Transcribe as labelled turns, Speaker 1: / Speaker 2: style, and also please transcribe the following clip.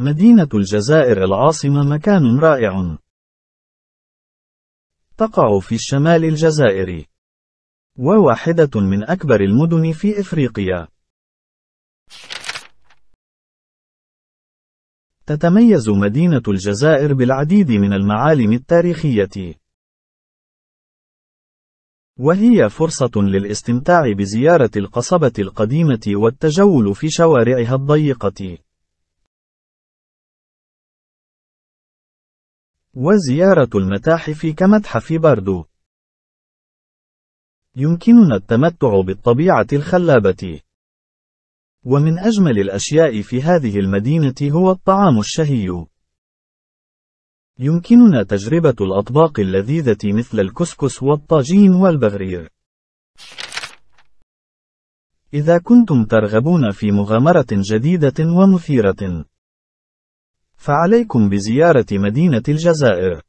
Speaker 1: مدينة الجزائر العاصمة مكان رائع. تقع في الشمال الجزائري.
Speaker 2: وواحدة من أكبر المدن في إفريقيا. تتميز مدينة الجزائر بالعديد من المعالم التاريخية. وهي فرصة للاستمتاع بزيارة القصبة القديمة والتجول في شوارعها الضيقة. وزيارة المتاحف كمتحف باردو. يمكننا التمتع بالطبيعة الخلابة. ومن أجمل الأشياء في هذه المدينة هو الطعام الشهي. يمكننا تجربة الأطباق اللذيذة مثل الكسكس والطاجين والبغرير. إذا كنتم ترغبون في مغامرة جديدة ومثيرة، فعليكم بزيارة مدينة
Speaker 1: الجزائر